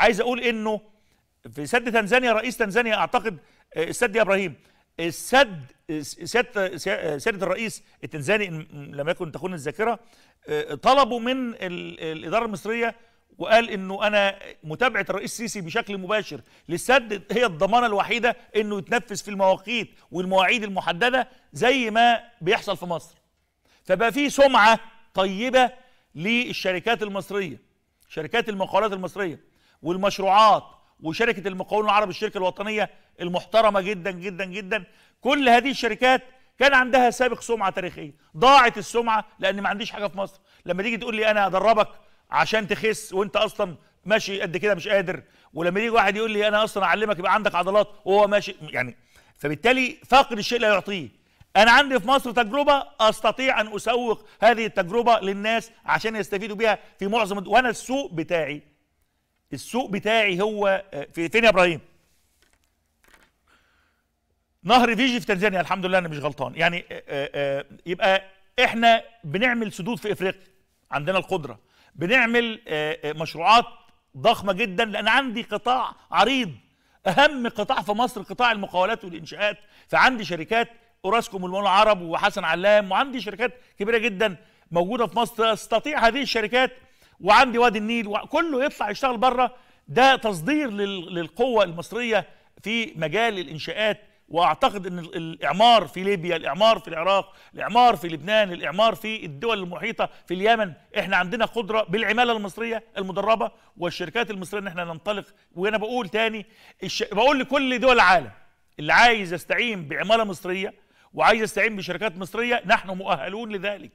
عايز اقول انه في سد تنزانيا رئيس تنزانيا اعتقد آه، السد ابراهيم السد سياده سياده الرئيس التنزاني لم يكن تخون الذاكره آه، طلبوا من الاداره المصريه وقال انه انا متابعه الرئيس السيسي بشكل مباشر للسد هي الضمانه الوحيده انه يتنفذ في المواقيت والمواعيد المحدده زي ما بيحصل في مصر فبقى في سمعه طيبه للشركات المصريه شركات المقاولات المصريه والمشروعات وشركه المقاولون العرب الشركه الوطنيه المحترمه جدا جدا جدا كل هذه الشركات كان عندها سابق سمعه تاريخيه ضاعت السمعه لان ما عنديش حاجه في مصر لما تيجي تقول لي انا هدربك عشان تخس وانت اصلا ماشي قد كده مش قادر ولما يجي واحد يقول لي انا اصلا اعلمك يبقى عندك عضلات وهو ماشي يعني فبالتالي فاقد الشيء لا يعطيه انا عندي في مصر تجربه استطيع ان اسوق هذه التجربه للناس عشان يستفيدوا بها في معظم وانا السوق بتاعي السوق بتاعي هو آه، في فين يا ابراهيم نهر فيجي في تنزانيا الحمد لله انا مش غلطان يعني آه، آه، يبقى احنا بنعمل سدود في افريقيا عندنا القدره بنعمل مشروعات ضخمه جدا لان عندي قطاع عريض اهم قطاع في مصر قطاع المقاولات والانشاءات فعندي شركات اوراسكوم والمول العرب وحسن علام وعندي شركات كبيره جدا موجوده في مصر تستطيع هذه الشركات وعندي وادي النيل وكله يطلع يشتغل بره ده تصدير للقوة المصرية في مجال الإنشاءات واعتقد ان الاعمار في ليبيا الاعمار في العراق الاعمار في لبنان الاعمار في الدول المحيطه في اليمن احنا عندنا قدره بالعماله المصريه المدربه والشركات المصريه ان احنا ننطلق وانا بقول تاني الش... بقول لكل دول العالم اللي عايز يستعين بعماله مصريه وعايز يستعين بشركات مصريه نحن مؤهلون لذلك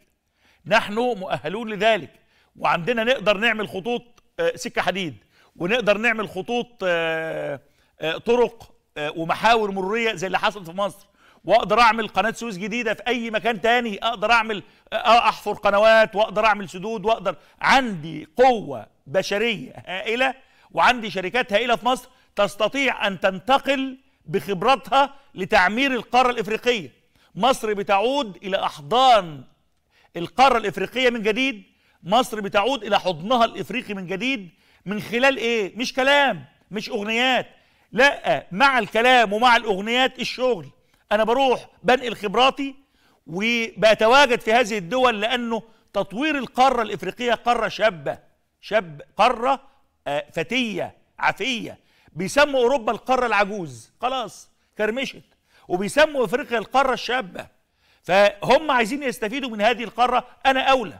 نحن مؤهلون لذلك وعندنا نقدر نعمل خطوط آه، سكه حديد ونقدر نعمل خطوط آه، آه، طرق ومحاور مروريه زي اللي حصلت في مصر واقدر اعمل قناه سويس جديده في اي مكان تاني اقدر اعمل احفر قنوات واقدر اعمل سدود واقدر عندي قوه بشريه هائله وعندي شركات هائله في مصر تستطيع ان تنتقل بخبراتها لتعمير القاره الافريقيه مصر بتعود الى احضان القاره الافريقيه من جديد مصر بتعود الى حضنها الافريقي من جديد من خلال ايه مش كلام مش اغنيات لا مع الكلام ومع الاغنيات الشغل انا بروح بنقل خبراتي وبتواجد في هذه الدول لانه تطوير القاره الافريقيه قاره شابه شاب قاره آه، فتيه عفيه بيسموا اوروبا القاره العجوز خلاص كرمشت وبيسموا افريقيا القاره الشابه فهم عايزين يستفيدوا من هذه القاره انا اولى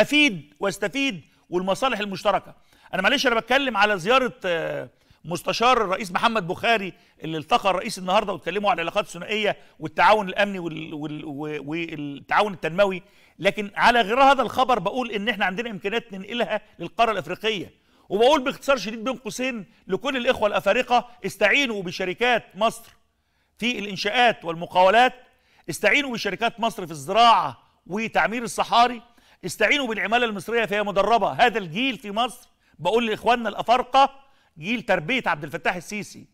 افيد واستفيد والمصالح المشتركه انا معلش انا بتكلم على زياره آه، مستشار الرئيس محمد بخاري اللي التقى الرئيس النهارده واتكلموا على العلاقات الثنائيه والتعاون الامني والتعاون التنموي لكن على غير هذا الخبر بقول ان احنا عندنا امكانيات ننقلها للقاره الافريقيه وبقول باختصار شديد بين قوسين لكل الاخوه الافارقه استعينوا بشركات مصر في الانشاءات والمقاولات استعينوا بشركات مصر في الزراعه وتعمير الصحاري استعينوا بالعمالة المصرية فهي مدربة هذا الجيل في مصر بقول لإخواننا الأفارقة جيل تربية عبد الفتاح السيسي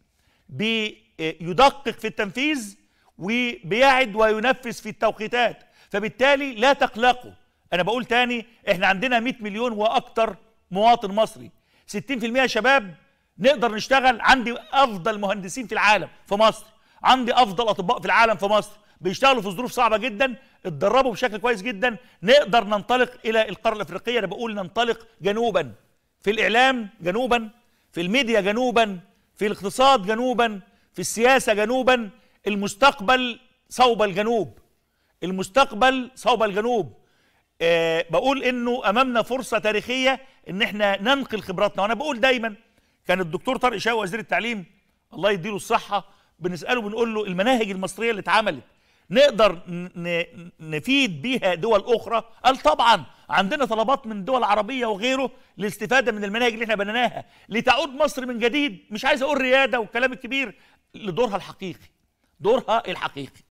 بيدقق في التنفيذ وبيعد وينفذ في التوقيتات فبالتالي لا تقلقوا أنا بقول تاني إحنا عندنا 100 مليون وأكتر مواطن مصري 60% شباب نقدر نشتغل عندي أفضل مهندسين في العالم في مصر عندي أفضل أطباء في العالم في مصر بيشتغلوا في ظروف صعبه جدا اتدربوا بشكل كويس جدا نقدر ننطلق الى القاره الافريقيه انا بقول ننطلق جنوبا في الاعلام جنوبا في الميديا جنوبا في الاقتصاد جنوبا في السياسه جنوبا المستقبل صوب الجنوب المستقبل صوب الجنوب أه بقول انه امامنا فرصه تاريخيه ان احنا ننقل خبراتنا وانا بقول دايما كان الدكتور طارق شاوي وزير التعليم الله يديله الصحه بنساله بنقول له المناهج المصريه اللي اتعملت نقدر نفيد بيها دول اخرى قال طبعا عندنا طلبات من دول عربيه وغيره للاستفاده من المناهج اللي احنا بنيناها لتعود مصر من جديد مش عايز اقول رياده والكلام الكبير لدورها الحقيقي دورها الحقيقي